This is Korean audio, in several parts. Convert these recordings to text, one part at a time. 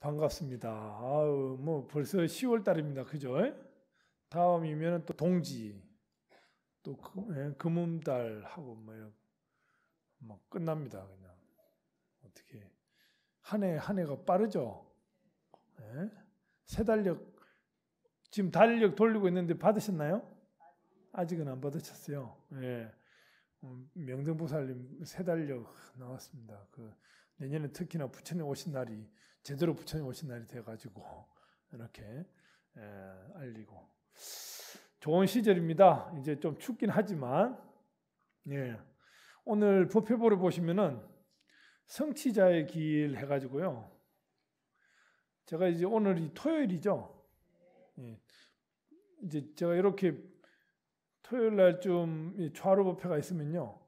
반갑습니다. 아우, 뭐 벌써 10월 달입니다. 그죠? 다음이면 또 동지, 또 금, 예, 금음달 하고 뭐, 뭐 끝납니다. 그냥 어떻게 한 해 한 해가 빠르죠. 예? 새 달력 지금 달력 돌리고 있는데 받으셨나요? 아직은 안 받으셨어요. 예. 음, 명등보살님 새 달력 나왔습니다. 그 내년에 특히나 부처님 오신 날이 제대로 부처님 오신 날이 돼가지고 이렇게 알리고 좋은 시절입니다. 이제 좀 춥긴 하지만 예. 오늘 부표보를 보시면은 성취자의 길 해가지고요. 제가 이제 오늘이 토요일이죠. 예. 이제 제가 이렇게 토요일 날쯤 좌로 법회가 있으면요.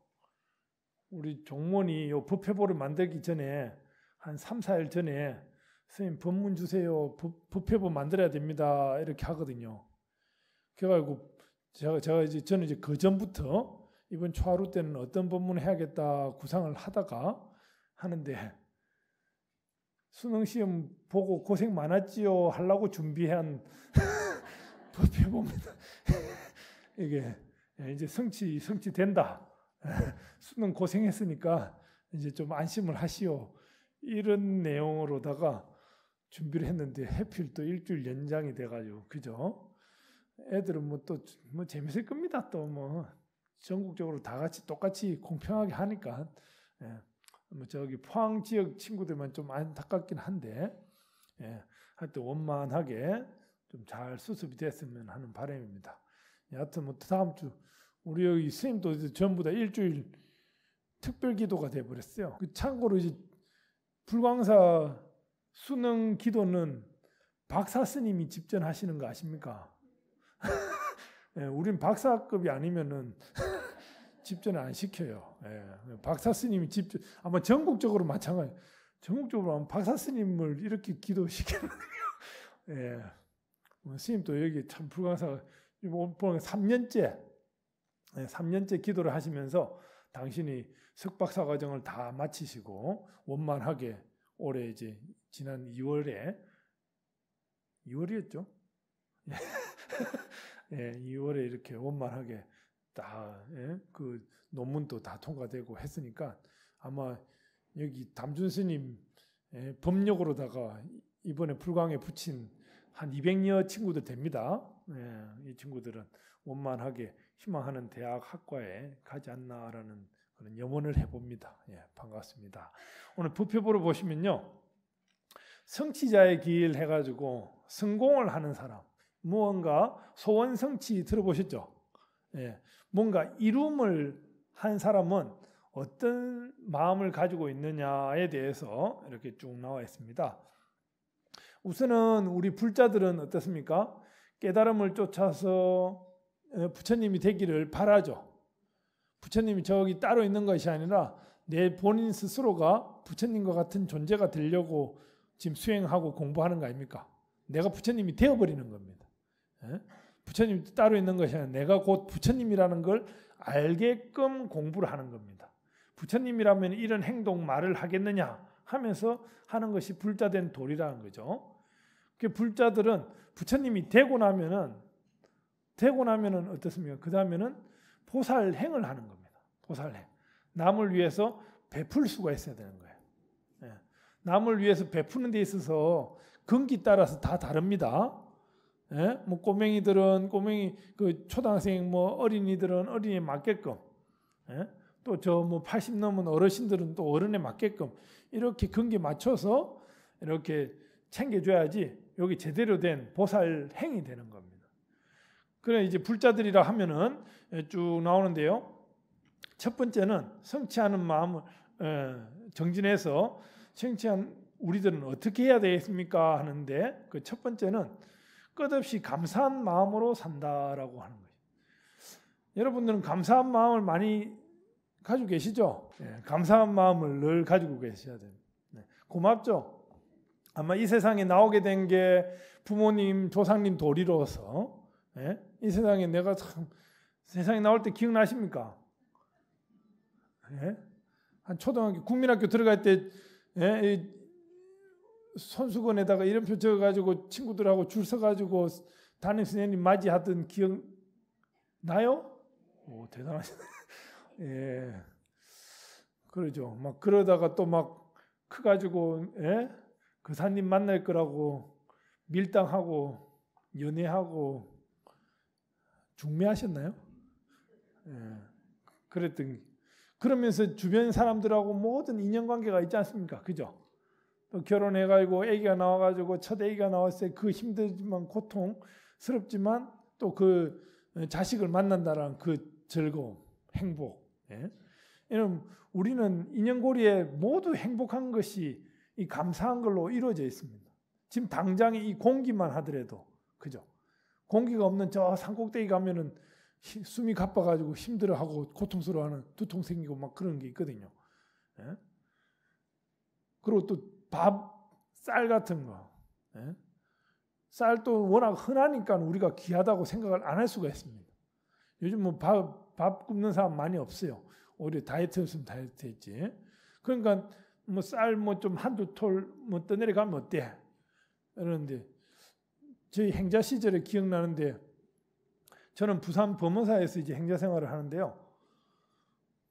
우리 종몬이 요 법회보를 만들기 전에 한 3, 4일 전에 선생님 법문 주세요. 부패법 만들어야 됩니다. 이렇게 하거든요. 그래가지고 제가, 제가 이제 저는 이제 그 전부터 이번 초하루 때는 어떤 법문을 해야겠다 구상을 하다가 하는데 수능 시험 보고 고생 많았지요 하려고 준비한 법회봅니다 이게 예, 이제 성취 성취된다. 수능 고생했으니까 이제 좀 안심을 하시오. 이런 내용으로다가 준비를 했는데 해필 또 일주일 연장이 돼가지고 그죠? 애들은 뭐 또뭐 뭐 재밌을 겁니다 또 뭐 전국적으로 다 같이 똑같이 공평하게 하니까 예. 뭐 저기 포항 지역 친구들만 좀 안타깝긴 한데 예. 하여튼 원만하게 좀 잘 수습이 됐으면 하는 바람입니다. 여하튼 뭐 다음 주 우리 여기 스님도 전부 다 일주일 특별 기도가 돼버렸어요. 그 참고로 이제 불광사 수능 기도는 박사 스님이 집전하시는 거 아십니까? 예, 우린 박사급이 아니면은 집전을 안 시켜요. 예, 박사 스님이 집전 아마 전국적으로 마찬가지. 전국적으로 박사 스님을 이렇게 기도시키는 예. 뭐 스님도 여기 참 불광사 3년째 뭐 3년째 예, 기도를 하시면서 당신이 석박사 과정을 다 마치시고 원만하게 올해 이제 지난 2월에 2월이었죠? 예, 2월에 예, 이렇게 원만하게 다그 예? 그 논문도 다 통과되고 했으니까 아마 여기 담준 스님 예, 법력으로다가 이번에 불광에 붙인 한 200여 친구들 됩니다. 예, 이 친구들은 원만하게 희망하는 대학 학과에 가지 않나라는 그런 염원을 해봅니다. 예, 반갑습니다. 오늘 부표보로 보시면요. 성취자의 길 해가지고 성공을 하는 사람, 무언가 소원 성취 들어보셨죠? 예, 뭔가 이름을 한 사람은 어떤 마음을 가지고 있느냐에 대해서 이렇게 쭉 나와 있습니다. 우선은 우리 불자들은 어떻습니까? 깨달음을 쫓아서 부처님이 되기를 바라죠. 부처님이 저기 따로 있는 것이 아니라 내 본인 스스로가 부처님과 같은 존재가 되려고 지금 수행하고 공부하는 거 아닙니까? 내가 부처님이 되어버리는 겁니다. 부처님 따로 있는 것이 아니라 내가 곧 부처님이라는 걸 알게끔 공부를 하는 겁니다. 부처님이라면 이런 행동 말을 하겠느냐 하면서 하는 것이 불자된 도리라는 거죠. 그 불자들은 부처님이 되고 나면은 되고 나면은 어떻습니까? 그 다음에는 보살행을 하는 겁니다. 보살행. 남을 위해서 베풀 수가 있어야 되는 거예요. 예. 남을 위해서 베푸는 데 있어서 근기 따라서 다 다릅니다. 예? 뭐 꼬맹이들은 꼬맹이 그 초등학생 뭐 어린이들은 어린이 맞게끔 예? 또저 뭐 80 넘은 어르신들은 또 어른에 맞게끔 이렇게 근기 맞춰서 이렇게 챙겨줘야지 여기 제대로 된 보살 행이 되는 겁니다. 그래 이제 불자들이라 하면은 예, 쭉 나오는데요. 첫 번째는 성취하는 마음을 예, 정진해서 성취한 우리들은 어떻게 해야 되겠습니까 하는데 그 첫 번째는 끝없이 감사한 마음으로 산다라고 하는 거예요. 여러분들은 감사한 마음을 많이 가지고 계시죠? 네, 감사한 마음을 늘 가지고 계셔야 됩니다. 네, 고맙죠? 아마 이 세상에 나오게 된 게 부모님, 조상님 도리로서 예? 이 세상에 내가 참 세상에 나올 때 기억나십니까? 예? 한 초등학교 국민학교 들어갈 때 예? 손수건에다가 이름표 적어가지고 친구들하고 줄 서가지고 담임 선생님 맞이하던 기억 나요? 오 대단하시네. 예, 그러죠. 막 그러다가 또 막 크가지고 예? 교사님 그 만날 거라고 밀당하고 연애하고 중매하셨나요? 예. 그랬던 그러면서 주변 사람들하고 모든 인연 관계가 있지 않습니까? 그죠? 결혼해가지고 아기가 나와가지고 첫 아기가 나왔을 때 그 힘들지만 고통스럽지만 또 그 자식을 만난다는그 즐거움, 행복. 예? 이런 우리는 인연고리에 모두 행복한 것이 이 감사한 걸로 이루어져 있습니다. 지금 당장 이 공기만 하더라도 그죠? 공기가 없는 저 산꼭대기 가면은 숨이 가빠가지고 힘들어하고 고통스러워하는 두통 생기고 막 그런 게 있거든요. 예? 그리고 또 밥, 쌀 같은 거. 예? 쌀도 워낙 흔하니까 우리가 귀하다고 생각을 안 할 수가 있습니다. 요즘 뭐 밥, 밥 굽는 사람 많이 없어요. 오히려 다이어트였으면 다이어트 했지. 그러니까 뭐 쌀 뭐 좀 한 두 톨 뭐 떠내려가면 어때? 이러는데 저희 행자 시절에 기억나는데 저는 부산 범어사에서 이제 행자 생활을 하는데요.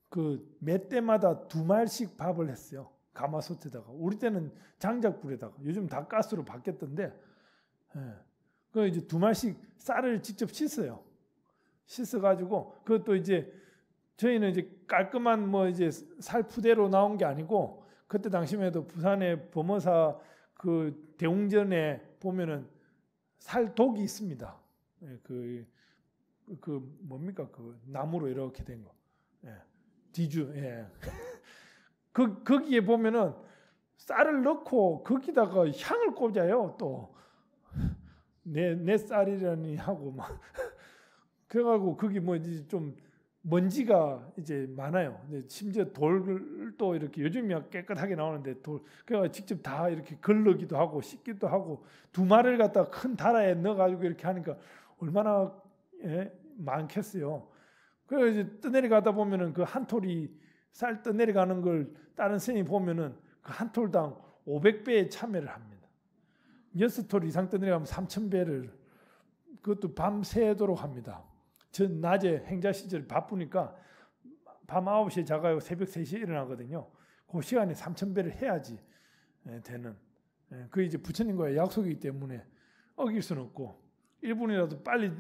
그 몇 대마다 두 말씩 밥을 했어요. 가마솥에다가 우리 때는 장작불에다가 요즘 다 가스로 바뀌었던데 예. 그 이제 두 말씩 쌀을 직접 씻어요. 씻어가지고 그것도 이제 저희는 이제 깔끔한 뭐 이제 살푸대로 나온 게 아니고 그때 당시에도 부산의 범어사 그 대웅전에 보면은 살 독이 있습니다. 예, 그, 그 뭡니까? 그 나무로 이렇게 된 거. 예. 디주, 예. 그, 거기에 보면은 쌀을 넣고 거기다가 향을 꽂아요, 또. 내, 내 쌀이라니 하고 막. 그래가지고 그게 뭐지 좀 먼지가 이제 많아요. 심지어 돌도 이렇게 요즘이야 깨끗하게 나오는데 돌, 그래 직접 다 이렇게 걸르기도 하고 씻기도 하고 두 마리를 갖다 큰 다라에 넣어가지고 이렇게 하니까 얼마나 예, 많겠어요. 그래서 이제 떠내려가다 보면은 그 한 톨이 쌀 떠내려가는 걸 다른 스이 보면은 그 한 톨당 500배의 참여를 합니다. 여섯 톨 이상 떠내려가면 3,000배를 그것도 밤새도록 합니다. 전 낮에 행자 시절 바쁘니까 밤 9시에 자가요 새벽 3시에 일어나거든요. 그 시간에 3천배를 해야지 예, 되는. 예, 그 이제 부처님과의 약속이기 때문에 어길 수는 없고 1분이라도 빨리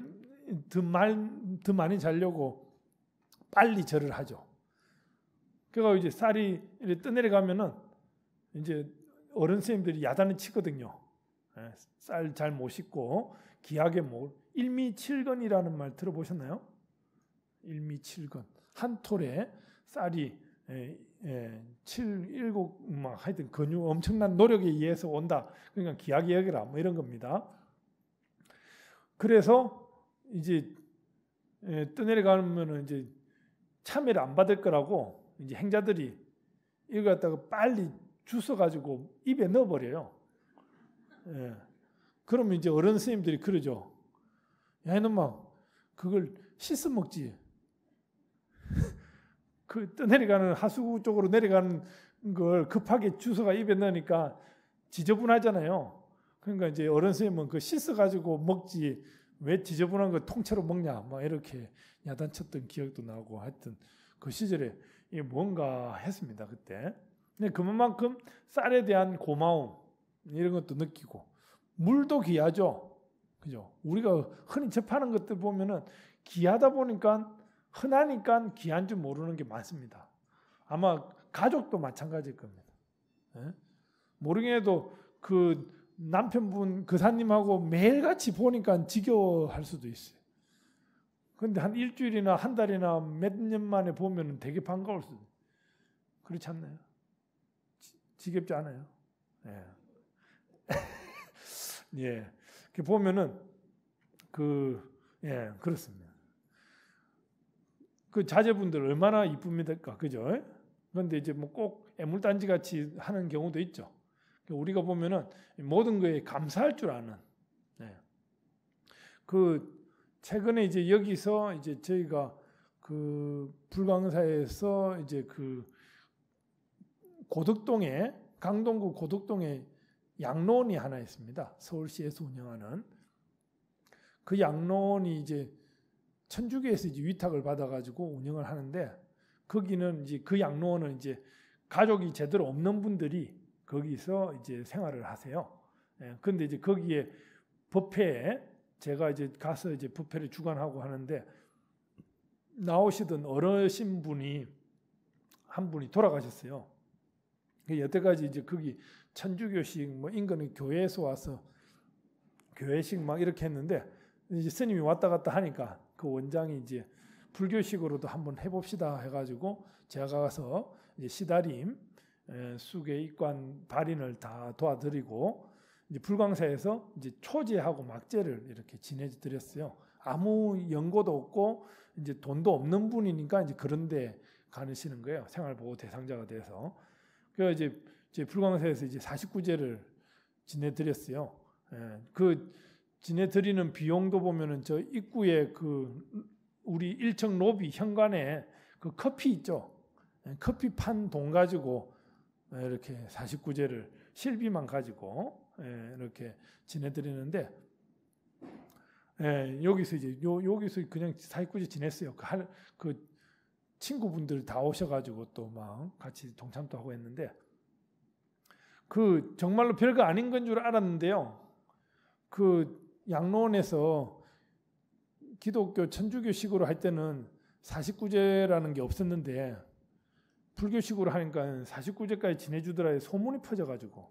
더, 말, 더 많이 자려고 빨리 절을 하죠. 그래가 이제 쌀이 떠내려가면은 이제 어른 선생님들이 야단을 치거든요. 예, 쌀잘 못 씻고 기하게 먹을 일미칠건이라는 말 들어보셨나요? 일미칠건 한 톨에 쌀이 에, 7, 7, 막 하여튼 근육 엄청난 노력에 의해서 온다. 그러니까 기하게 여기라 뭐 이런 겁니다. 그래서 이제 예, 떠내려가면은 이제 참여를 안 받을 거라고 이제 행자들이 이걸 갖다가 빨리 주워 가지고 입에 넣어버려요. 예. 그러면 이제 어른 선생님들이 그러죠. 야, 이놈아, 그걸 씻어 먹지. 그내려가는 하수구 쪽으로 내려가는 걸 급하게 주워가 입에 넣으니까 지저분하잖아요. 그러니까 이제 어른 스님은 그 씻어가지고 먹지. 왜 지저분한 거 통째로 먹냐. 막 이렇게 야단쳤던 기억도 나고 하여튼 그 시절에 뭔가 했습니다. 그때. 그만큼 쌀에 대한 고마움, 이런 것도 느끼고 물도 귀하죠. 그죠? 우리가 흔히 접하는 것들 보면은 귀하다 보니까 흔하니까 귀한 줄 모르는 게 많습니다. 아마 가족도 마찬가지일 겁니다. 예? 모르게도 그 남편분 그사님하고 매일같이 보니까 지겨워할 수도 있어요. 근데 한 일주일이나 한 달이나 몇 년 만에 보면 되게 반가울 수도 있어요. 그렇지 않나요? 지, 겹지 않아요? 예. 예. 이렇게 보면은 그 예, 그렇습니다. 그 자제분들 얼마나 이쁩니까? 그죠? 그런데 이제 뭐 꼭 애물단지 같이 하는 경우도 있죠. 그러니까 우리가 보면은 모든 거에 감사할 줄 아는 예. 그 최근에 이제 여기서 이제 저희가 그 불광사에서 이제 그 고덕동에 강동구 고덕동에 양로원이 하나 있습니다. 서울시에서 운영하는 그 양로원이 이제 천주교에서 이제 위탁을 받아가지고 운영을 하는데 거기는 이제 그 양로원은 이제 가족이 제대로 없는 분들이 거기서 이제 생활을 하세요. 그런데 예, 이제 거기에 법회에 제가 이제 가서 이제 법회를 주관하고 하는데 나오시던 어르신 분이 한 분이 돌아가셨어요. 그 여태까지 이제 거기 천주교식 뭐 인근의 교회에서 와서 교회식 막 이렇게 했는데 이제 스님이 왔다 갔다 하니까 그 원장이 이제 불교식으로도 한번 해봅시다 해가지고 제가 가서 이제 시다림 수계 입관 발인을 다 도와드리고 이제 불광사에서 이제 초제하고 막제를 이렇게 지내드렸어요. 아무 연고도 없고 이제 돈도 없는 분이니까 이제 그런데 가는시는 거예요. 생활보호 대상자가 돼서. 그 이제, 제 불광사에서 이제 49제를 지내드렸어요. 예, 그 지내드리는 비용도 보면은 저 입구에 그 우리 1층 로비 현관에 그 커피 있죠. 예, 커피 판 돈 가지고 예, 이렇게 49제를 실비만 가지고 이렇게 지내드리는데 여기서 이제 요, 여기서 그냥 49제 지냈어요. 그, 할, 그 친구분들 다 오셔가지고 또 막 같이 동참도 하고 했는데 그 정말로 별거 아닌 건 줄 알았는데요. 그 양로원에서 기독교 천주교식으로 할 때는 49제라는 게 없었는데 불교식으로 하니까 49제까지 지내주더라 소문이 퍼져가지고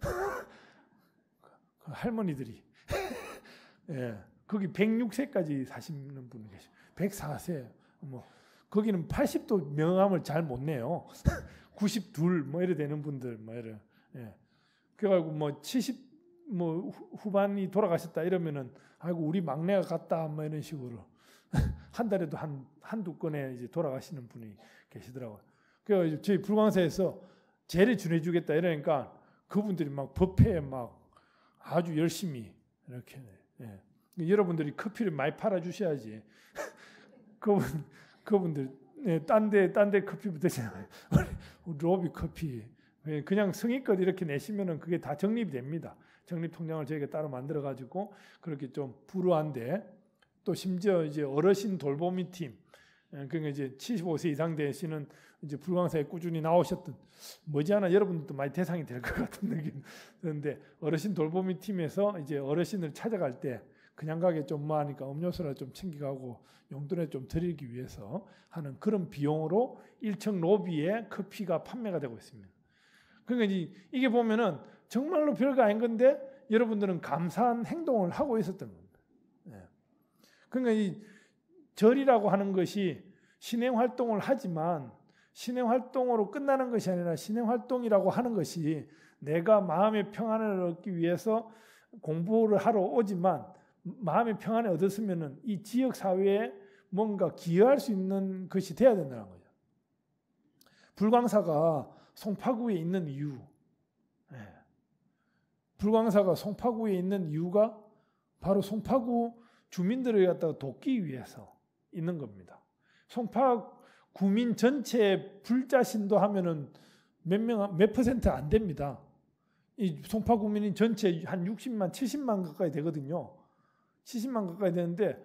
그 할머니들이 예 거기 106세까지 사시는 분이 계셔 104세 뭐 거기는 80도 명암을 잘 못 내요. 92 뭐 이래 되는 분들 뭐 이래. 예. 그래가지고 뭐 70뭐 뭐 후반이 돌아가셨다 이러면은 아이고 우리 막내가 갔다 뭐 이런 식으로 한 달에도 한 한두 건에 이제 돌아가시는 분이 계시더라고 그래서 저희 불광사에서 재를 준해주겠다 이러니까 그분들이 막 법회에 막 아주 열심히 이렇게 예. 여러분들이 커피를 많이 팔아 주셔야지 그분 그분들 예, 딴데 딴 데 커피부터 지나요. 로비 커피 예, 그냥 성의껏 이렇게 내시면은 그게 다 정립이 됩니다. 정립 통장을 저희가 따로 만들어 가지고 그렇게 좀 불우한데 또 심지어 이제 어르신 돌보미 팀 예, 그러니까 이제 75세 이상 되시는 이제 불광사에 꾸준히 나오셨던 머지않아 여러분들도 많이 대상이 될 것 같은 느낌 드는데 어르신 돌보미 팀에서 이제 어르신을 찾아갈 때 그냥 가게 좀많으니까 음료수나 좀 챙기가고 용돈에 좀 드리기 위해서 하는 그런 비용으로 1층 로비에 커피가 판매가 되고 있습니다. 그러니까 이게 보면은 정말로 별거 아닌 건데 여러분들은 감사한 행동을 하고 있었던 겁니다. 예. 그러니까 절이라고 하는 것이 신행 활동을 하지만 신행 활동으로 끝나는 것이 아니라 신행 활동이라고 하는 것이 내가 마음의 평안을 얻기 위해서 공부를 하러 오지만 마음의 평안을 얻었으면이 지역 사회에 뭔가 기여할 수 있는 것이 돼야 된다는 거죠. 불광사가 송파구에 있는 이유, 예. 불광사가 송파구에 있는 이유가 바로 송파구 주민들을 갖다가 돕기 위해서 있는 겁니다. 송파 구민 전체 의 불자 신도하면은 몇 명, 몇 퍼센트 안 됩니다. 이 송파 구민이 전체 한 60만, 70만 가까이 되거든요. 70만 가까이 되는데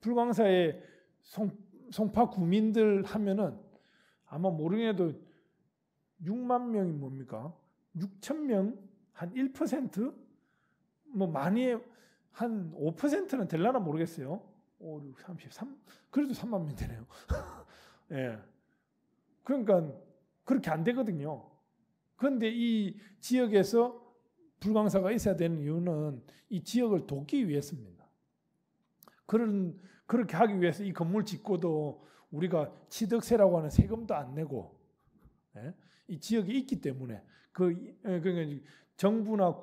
불광사에 송, 파 구민들 하면은 아마 모르게도 6만 명이 뭡니까? 6천 명? 한 1%? 뭐 많이 한 5%는 될라나 모르겠어요. 5, 6, 33? 그래도 3만 명 되네요. 예. 그러니까 그렇게 안 되거든요. 그런데 이 지역에서 불광사가 있어야 되는 이유는 이 지역을 돕기 위해서입니다. 그런 그렇게 하기 위해서 이 건물 짓고도 우리가 취득세라고 하는 세금도 안 내고 예? 이 지역이 있기 때문에 그 예, 그러니까 정부나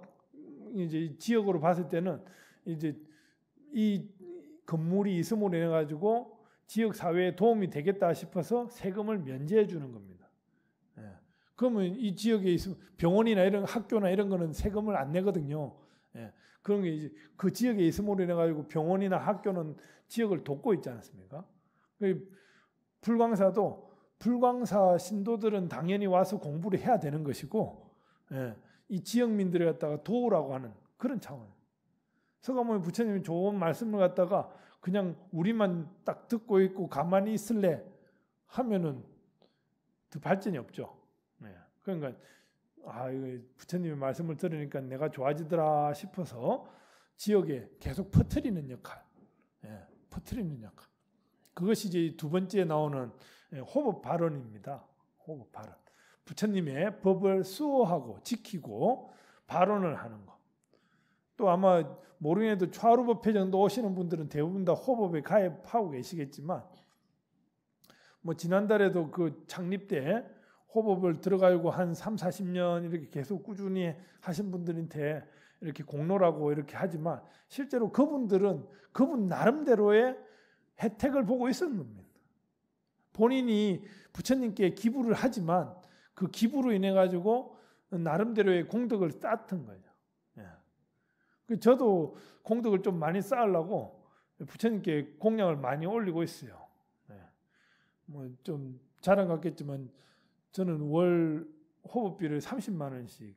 이제 지역으로 봤을 때는 이제 이 건물이 있음으로 인해 가지고 지역 사회에 도움이 되겠다 싶어서 세금을 면제해 주는 겁니다. 예. 그러면 이 지역에 있으면 병원이나 이런 학교나 이런 거는 세금을 안 내거든요. 예. 그런 게 이제 그 지역에 있음으로 인해 가지고 병원이나 학교는 지역을 돕고 있지 않습니까? 그 불광사도 불광사 신도들은 당연히 와서 공부를 해야 되는 것이고 예. 이 지역민들을 갖다가 도우라고 하는 그런 차원. 서가모의 부처님이 좋은 말씀을 갖다가 그냥 우리만 딱 듣고 있고 가만히 있을래 하면은 더 발전이 없죠. 예. 그러니까 아, 부처님의 말씀을 들으니까 내가 좋아지더라 싶어서 지역에 계속 퍼뜨리는 역할. 예, 퍼뜨리는 역할. 그것이 이제 두 번째 나오는 예, 호법 발언입니다. 호법 발언. 부처님의 법을 수호하고 지키고 발언을 하는 것. 또 아마 모르에도 좌루법 회정도 오시는 분들은 대부분 다 호법에 가입하고 계시겠지만 뭐 지난달에도 그 창립 때 호법을 들어가고 한 3, 40년 이렇게 계속 꾸준히 하신 분들한테 이렇게 공로라고 이렇게 하지만 실제로 그분들은 그분 나름대로의 혜택을 보고 있었습니다. 본인이 부처님께 기부를 하지만 그 기부로 인해 가지고 나름대로의 공덕을 쌓던 거예요. 예. 그 저도 공덕을 좀 많이 쌓으려고 부처님께 공양을 많이 올리고 있어요. 예. 뭐좀 자랑 같겠지만 저는 월 호흡비를 30만 원씩.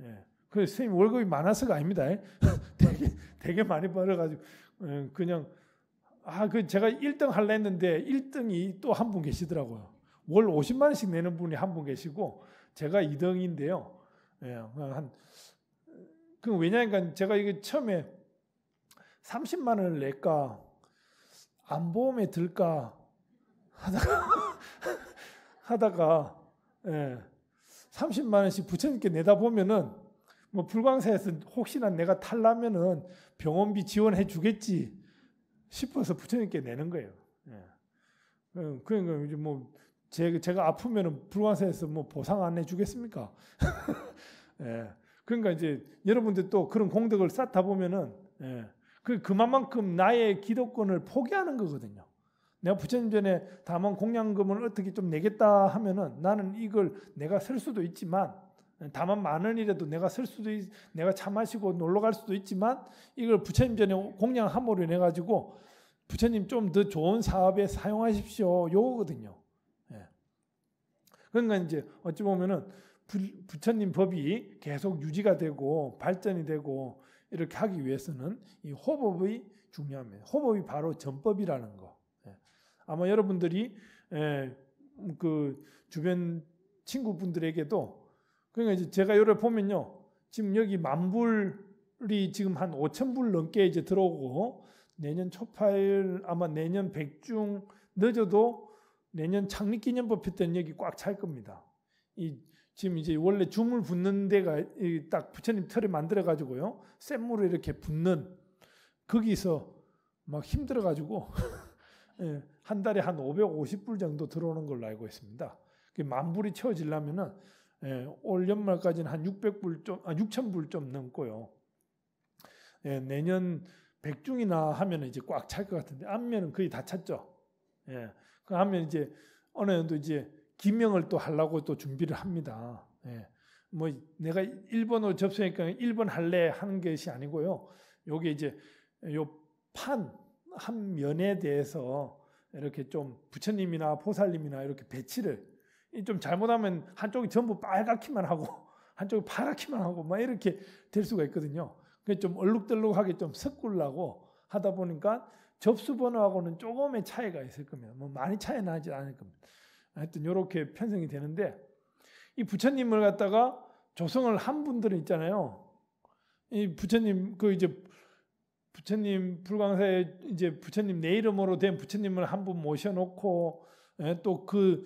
예. 그 선생님 월급이 많아서가 아닙니다. 예. 되게 되게 많이 벌어가지고 예, 그냥 아그 제가 1등 할라 했는데 1등이 또 한 분 계시더라고요. 월 50만 원씩 내는 분이 한 분 계시고 제가 2등인데요. 예, 한그 왜냐니까 제가 이게 처음에 30만 원을 낼까 안보험에 들까 하다가 하다가 예, 30만 원씩 부처님께 내다 보면은 뭐 불광사에서 혹시나 내가 탈라면은 병원비 지원해 주겠지 싶어서 부처님께 내는 거예요. 예. 그, 그러니까 이제 뭐 제, 제가 아프면은 불광사에서 뭐 보상 안 해주겠습니까? 예. 그러니까 이제 여러분들 또 그런 공덕을 쌓다 보면은 예. 그 그만큼 나의 기도권을 포기하는 거거든요. 내가 부처님 전에 담은 공양금을 어떻게 좀 내겠다 하면은 나는 이걸 내가 쓸 수도 있지만 다만 많원일에도 내가 쓸 수도 있, 내가 차 마시고 놀러 갈 수도 있지만 이걸 부처님 전에 공양함으로 인해 가지고 부처님 좀 더 좋은 사업에 사용하십시오 요거거든요. 예. 그러니까 이제 어찌 보면은 부, 처님 법이 계속 유지가 되고 발전이 되고 이렇게 하기 위해서는 이 호법이 중요합니다. 호법이 바로 전법이라는 거. 아마 여러분들이 에, 예, 그 주변 친구분들에게도 그러니까 이제 제가 요래 보면요. 지금 여기 만불이 지금 한 5천 불 넘게 이제 들어오고 내년 초파일 아마 내년 백중 늦어도 내년 창립기념법회 때는 여기 꽉 찰 겁니다. 이 지금 이제 원래 줌을 붙는 데가 딱 부처님 털을 만들어 가지고요. 샘물을 이렇게 붙는 거기서 막 힘들어 가지고 예, 한 달에 한 550불 정도 들어오는 걸로 알고 있습니다. 만 불이 채워지려면은 예, 올 연말까지는 한 600불 좀, 아, 6,000불 좀 넘고요. 예, 내년 백중이나 하면 이제 꽉 찰 것 같은데 안면은 거의 다 찼죠. 예, 그 하면 이제 어느 정도 이제 기명을 또 하려고 또 준비를 합니다. 예, 뭐 내가 일본어 접수니까 1번 할래 하는 것이 아니고요. 요게 이제 요판 한 면에 대해서 이렇게 좀 부처님이나 보살님이나 이렇게 배치를 좀 잘못하면 한쪽이 전부 빨갛기만 하고 한쪽이 파랗기만 하고 막 이렇게 될 수가 있거든요. 그게 좀 얼룩덜룩하게 좀 섞으려고 하다 보니까 접수 번호하고는 조금의 차이가 있을 겁니다. 뭐 많이 차이 나지 않을 겁니다. 하여튼 이렇게 편성이 되는데 이 부처님을 갖다가 조성을 한 분들은 있잖아요. 이 부처님 그 이제 부처님 불광사에 이제 부처님 내 이름으로 된 부처님을 한 분 모셔놓고 예, 또그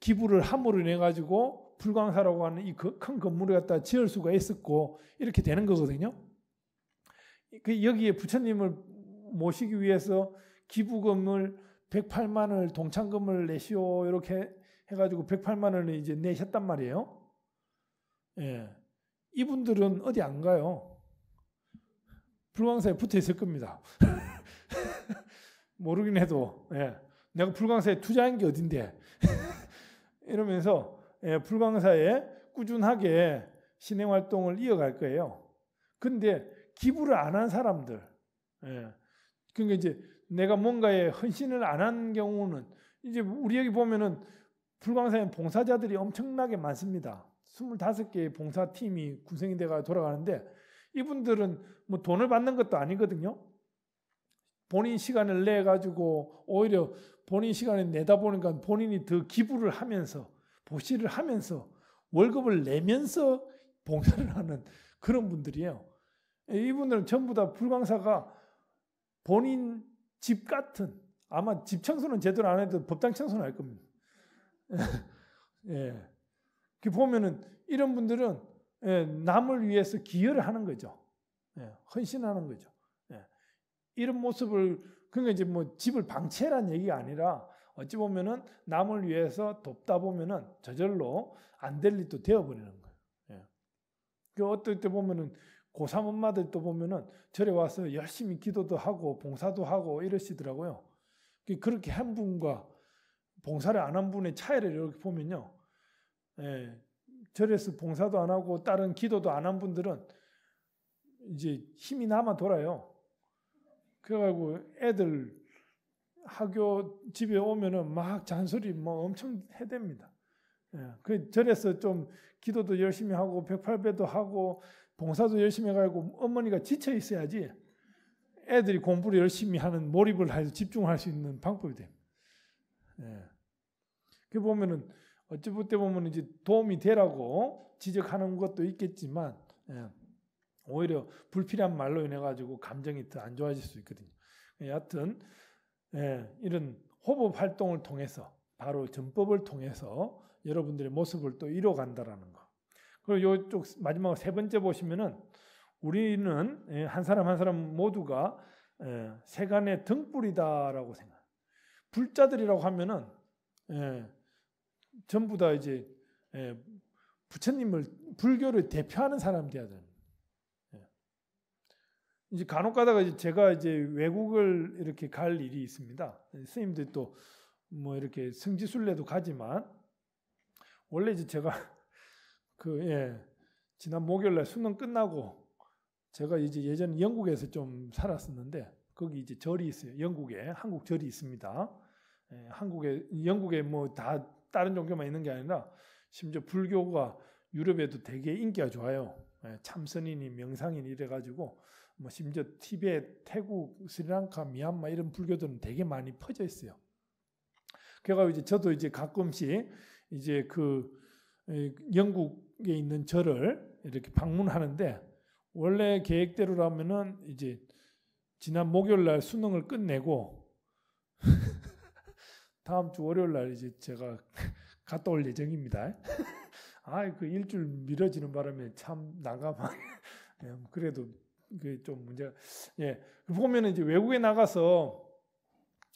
기부를 함으로 인해 가지고 불광사라고 하는 이큰 그 건물을 갖다 지을 수가 있었고 이렇게 되는 거거든요. 그 여기에 부처님을 모시기 위해서 기부금을 108만을 원동창금을 내시오 이렇게 해가지고 108만을 원 이제 내셨단 말이에요. 예. 이분들은 어디 안 가요. 불광사에 붙어 있을 겁니다. 모르긴 해도 예. 내가 불광사에 투자한 게 어딘데 이러면서 예, 불광사에 꾸준하게 신행 활동을 이어갈 거예요. 근데 기부를 안 한 사람들, 예. 그러니까 이제 내가 뭔가에 헌신을 안 한 경우는 이제 우리 여기 보면은 불광사에 봉사자들이 엄청나게 많습니다. 25개의 봉사팀이 구성이 돼가 돌아가는데 이분들은 뭐 돈을 받는 것도 아니거든요. 본인 시간을 내 가지고 오히려 본인 시간을 내다 보니까 본인이 더 기부를 하면서 보시를 하면서 월급을 내면서 봉사를 하는 그런 분들이에요. 이분들은 전부 다 불광사가 본인 집 같은 아마 집 청소는 제대로 안 해도 법당 청소는 할 겁니다. 예. 그 보면은 이런 분들은 예, 남을 위해서 기여를 하는 거죠. 예, 헌신하는 거죠. 예. 이런 모습을 그러니까 이제 뭐 집을 방치해란 얘기가 아니라 어찌 보면은 남을 위해서 돕다 보면은 저절로 안 될 일도 되어버리는 거예요. 그 어떨 때 보면은 고3 엄마들도 보면은 절에 와서 열심히 기도도 하고 봉사도 하고 이러시더라고요. 그 그렇게 한 분과 봉사를 안 한 분의 차이를 이렇게 보면요. 예, 절에서 봉사도 안 하고 다른 기도도 안 한 분들은 이제 힘이 남아 돌아요. 그래가지고 애들 학교 집에 오면은 막 잔소리 뭐 엄청 해댑니다. 예, 그 절에서 좀 기도도 열심히 하고 108배도 하고 봉사도 열심히 해가지고 어머니가 지쳐 있어야지 애들이 공부를 열심히 하는 몰입을 해서 집중할 수 있는 방법이 됩니다. 예. 그 보면은 어찌 그때 보면 이제 도움이 되라고 지적하는 것도 있겠지만 예, 오히려 불필요한 말로 인해 가지고 감정이 더 안 좋아질 수 있거든요. 여하튼 예, 이런 호법 활동을 통해서 바로 전법을 통해서 여러분들의 모습을 또 이뤄간다라는 거. 그리고 요쪽 마지막 세 번째 보시면은 우리는 예, 한 사람 한 사람 모두가 예, 세간의 등불이다라고 생각. 불자들이라고 하면은 예, 전부 다 이제 예, 부처님을 불교를 대표하는 사람 돼야 됩 예. 이제 간혹 가다가 제가 이제 외국을 이렇게 갈 일이 있습니다. 스님들 또뭐 이렇게 승지순례도 가지만 원래 이제 제가 그 예, 지난 목요일 날 수능 끝나고 제가 이제 예전 영국에서 좀 살았었는데 거기 이제 절이 있어요. 영국에 한국 절이 있습니다. 예, 한국에 영국에 뭐다 다른 종교만 있는 게 아니라 심지어 불교가 유럽에도 되게 인기가 좋아요. 예, 참선인이 명상인 이래가지고 뭐 심지어 티베트, 태국, 스리랑카, 미얀마 이런 불교들은 되게 많이 퍼져 있어요. 그래가 이제 저도 이제 가끔씩 이제 그 영국에 있는 절을 이렇게 방문하는데 원래 계획대로라면은 이제 지난 목요일 날 수능을 끝내고 다음 주 월요일 날 이제 제가 갔다 올 예정입니다. 아, 그 일주일 미뤄지는 바람에 참 난감하게. 예, 뭐 그래도 그 좀 문제가, 예. 그 보면 이제 외국에 나가서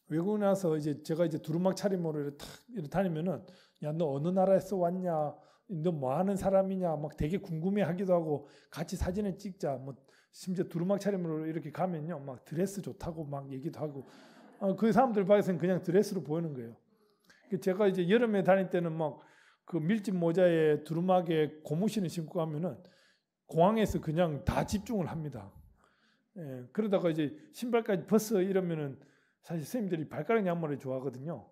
외국에 나서 이제 제가 이제 두루막 차림으로 탁 다니면은 야, 너 어느 나라에서 왔냐? 너 뭐 하는 사람이냐? 막 되게 궁금해 하기도 하고 같이 사진을 찍자. 뭐 심지어 두루막 차림으로 이렇게 가면요. 막 드레스 좋다고 막 얘기도 하고 어, 그 사람들 밖에서는 그냥 드레스로 보이는 거예요. 그 제가 이제 여름에 다닐 때는 막 그 밀짚 모자에 두루마기에 고무신을 신고 가면은 공항에서 그냥 다 집중을 합니다. 예, 그러다가 이제 신발까지 벗어 이러면은 사실 선생님들이 발가락 양말을 좋아하거든요.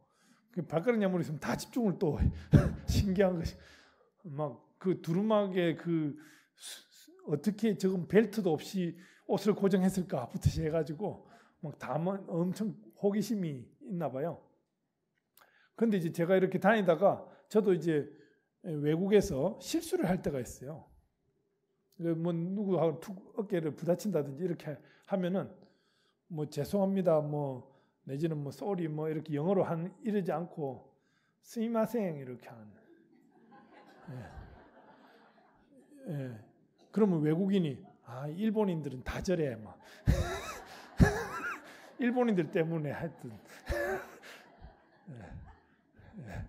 그 발가락 양말이 있으면 다 집중을 또 신기한 것이 막 그 두루마기에 그, 그 어떻게 저건 벨트도 없이 옷을 고정했을까부터 해가지고 막 담은 엄청 호기심이 있나 봐요. 근데 이제 제가 이렇게 다니다가 저도 이제 외국에서 실수를 할 때가 있어요. 그 뭐 누구하고 어깨를 부딪힌다든지 이렇게 하면은 뭐 죄송합니다 뭐 내지는 뭐 쏘리 뭐 이렇게 영어로 한 이러지 않고 스미마생 이렇게 하는 예. 예. 그러면 외국인이 아 일본인들은 다 저래 막 일본인들 때문에 하여튼. 예. 예.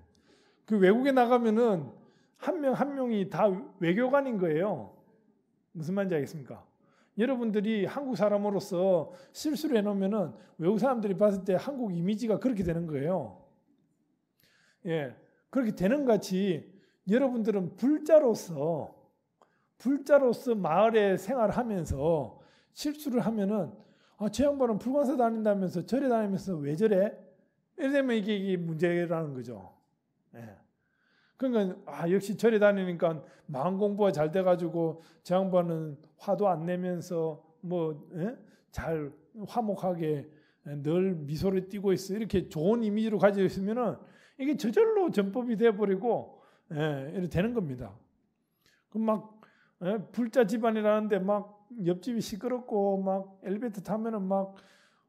그 외국에 나가면은 한 명 한 명이 다 외교관인 거예요. 무슨 말인지 알겠습니까? 여러분들이 한국 사람으로서 실수를 해놓으면은 외국 사람들이 봤을 때 한국 이미지가 그렇게 되는 거예요. 예. 그렇게 되는 같이 여러분들은 불자로서, 불자로서 마을에 생활하면서 실수를 하면은 아, 저 양반은 불광사 다닌다면서 절에 다니면서 왜 저래? 이러면 이게, 이게 문제라는 거죠. 예. 그러니까 아 역시 절에 다니니까 마음 공부가 잘 돼가지고 저 양반은 화도 안 내면서 뭐잘 예? 화목하게 늘 미소를 띠고 있어 이렇게 좋은 이미지로 가지고 있으면은 이게 저절로 전법이 돼버리고 예, 이렇게 되는 겁니다. 그막 예? 불자 집안이라는데 막 옆집이 시끄럽고 막 엘리베이터 타면은 막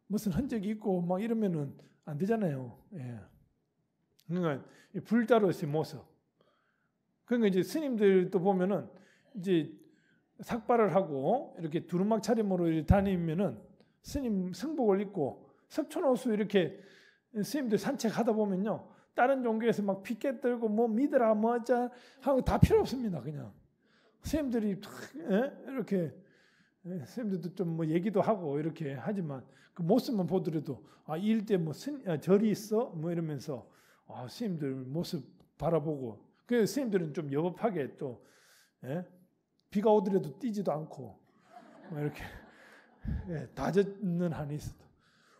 무슨 흔적이 있고 막 이러면은 안 되잖아요. 예. 그러니까 불자로서 모습. 그러니까 이제 스님들도 보면은 이제 삭발을 하고 이렇게 두루막 차림으로 다니면은 스님 승복을 입고 석촌호수 이렇게 스님들 산책하다 보면요. 다른 종교에서 막 핏게 들고 뭐 믿으라 뭐자 하 하고 다 필요 없습니다. 그냥 스님들이 탁 예? 이렇게 선생님들도 예, 좀뭐 얘기도 하고 이렇게 하지만 그 모습만 보더라도 아 이럴 때뭐 아, 절이 있어 뭐 이러면서 아 선생님들 모습 바라보고 그 선생님들은 좀 여법하게 또 예? 비가 오더라도 뛰지도 않고 뭐 이렇게 예, 다젖는 한이 있어도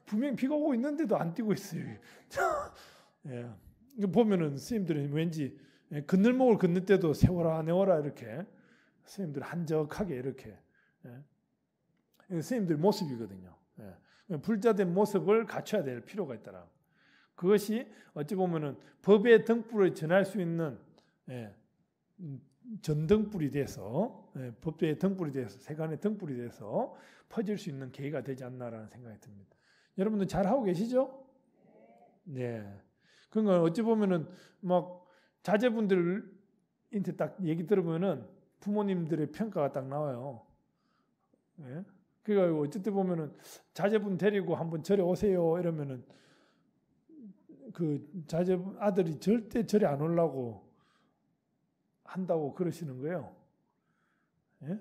분명 히 비가 오고 있는데도 안 뛰고 있어요. 자, 예. 보면은 스님들은 왠지 예, 그늘목을 걷는 때도 세워라 내워라 이렇게 스님들 한적하게 이렇게 예. 스님들 모습이거든요. 예. 불자된 모습을 갖춰야 될 필요가 있더라 그것이 어찌 보면은 법의 등불을 전할 수 있는 예. 음, 전등불이 돼서 예, 법의 등불이 돼서 세간의 등불이 돼서 퍼질 수 있는 계기가 되지 않나라는 생각이 듭니다. 여러분들 잘 하고 계시죠? 네. 그러니까 어찌 보면은 막 자제분들한테 딱 얘기 들으면은 부모님들의 평가가 딱 나와요. 예? 그러니까 어쨌든 보면은 자제분 데리고 한번 절에 오세요 이러면은 그 자제분 아들이 절대 절에 안 올라고 한다고 그러시는 거예요. 예?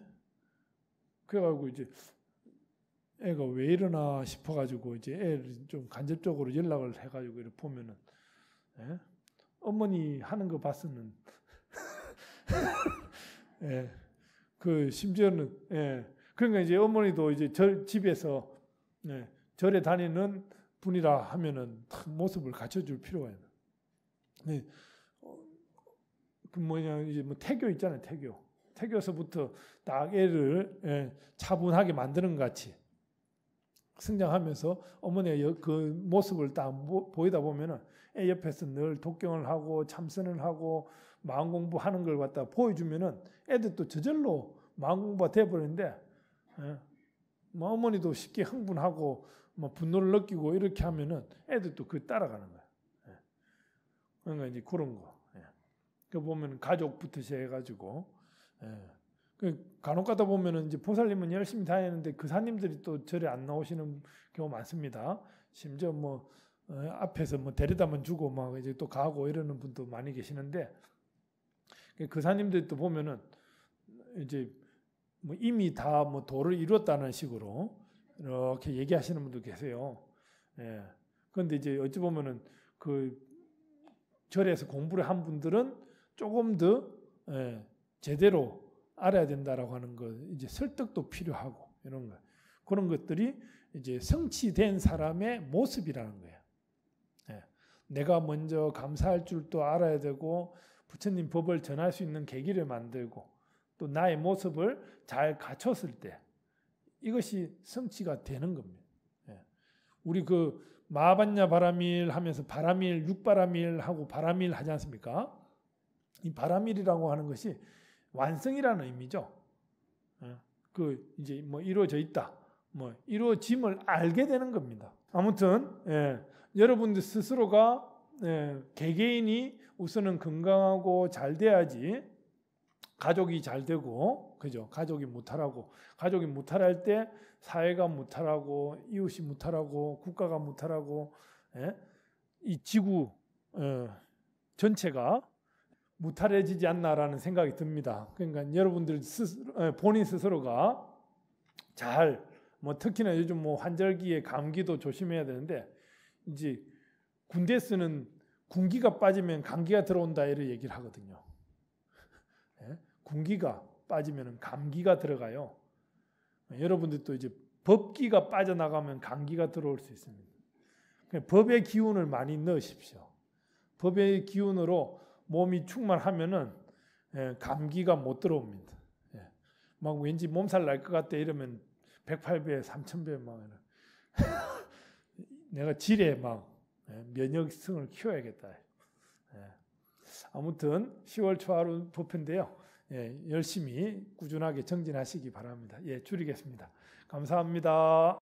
그래가지고 이제 애가 왜 이러나 싶어가지고 이제 애를 좀 간접적으로 연락을 해가지고 이렇게 보면은 예? 어머니 하는 거 봤으면 예. 그 심지어는 예. 그러니까 이제 어머니도 이제 절 집에서 예, 절에 다니는 분이라 하면은 모습을 갖춰줄 필요가 있는. 예, 그 뭐냐 이제 뭐 태교 있잖아요 태교. 태교서부터 딱 애를 예, 차분하게 만드는 같이 성장하면서 어머니의 그 모습을 딱 보이다 보면은 애 옆에서 늘 독경을 하고 참선을 하고 마음 공부하는 걸 갖다 보여주면은 애들 또 저절로 마음 공부가 돼버리는데 예. 뭐 어머니도 쉽게 흥분하고 뭐 분노를 느끼고 이렇게 하면은 애들도 그 따라가는 거야. 예. 그러니까 이제 그런 거. 예. 그 보면 가족부터 시작해가지고 그 간혹 가다 보면은 이제 보살님은 열심히 다니는데 그 사님들이 또 절에 안 나오시는 경우 많습니다. 심지어 뭐 어, 앞에서 뭐 데려다만 주고 막 이제 또 가고 이러는 분도 많이 계시는데 그 사님들 또 보면은 이제 뭐 이미 다뭐 도를 이뤘다는 식으로 이렇게 얘기하시는 분도 계세요. 예. 그런데 이제 어찌 보면은 그 절에서 공부를 한 분들은 조금 더 예, 제대로 알아야 된다라고 하는 것, 이제 설득도 필요하고 이런 것 그런 것들이 이제 성취된 사람의 모습이라는 거예요. 예. 내가 먼저 감사할 줄도 알아야 되고 부처님 법을 전할 수 있는 계기를 만들고 또 나의 모습을 잘 갖췄을 때 이것이 성취가 되는 겁니다. 예. 우리 그 마반야 바람일 하면서 바람일, 육바람일 하고 바람일 하지 않습니까? 이 바람일이라고 하는 것이 완성이라는 의미죠. 예. 그 이제 뭐 이루어져 있다. 뭐 이루어짐을 알게 되는 겁니다. 아무튼 예, 여러분들 스스로가 예, 개개인이 우선은 건강하고 잘 돼야지 가족이 잘 되고 그죠? 가족이 무탈하고 가족이 무탈할 때 사회가 무탈하고 이웃이 무탈하고 국가가 무탈하고 예? 이 지구 어, 전체가 무탈해지지 않나라는 생각이 듭니다. 그러니까 여러분들 스스로, 어, 본인 스스로가 잘, 뭐 특히나 요즘 뭐 환절기에 감기도 조심해야 되는데 이제 군대 쓰는 군기가 빠지면 감기가 들어온다 이를 얘기를 하거든요. 예? 군기가 빠지면 감기가 들어가요. 여러분들 또 이제 법기가 빠져나가면 감기가 들어올 수 있습니다. 법의 기운을 많이 넣으십시오. 법의 기운으로 몸이 충만하면은 예, 감기가 못 들어옵니다. 예. 막 왠지 몸살 날 것 같다 이러면 108배, 3000배 막 내가 지레 막 예, 면역성을 키워야겠다. 아무튼 10월 초하루 법회인데요. 예, 열심히 꾸준하게 정진하시기 바랍니다. 예, 줄이겠습니다. 감사합니다.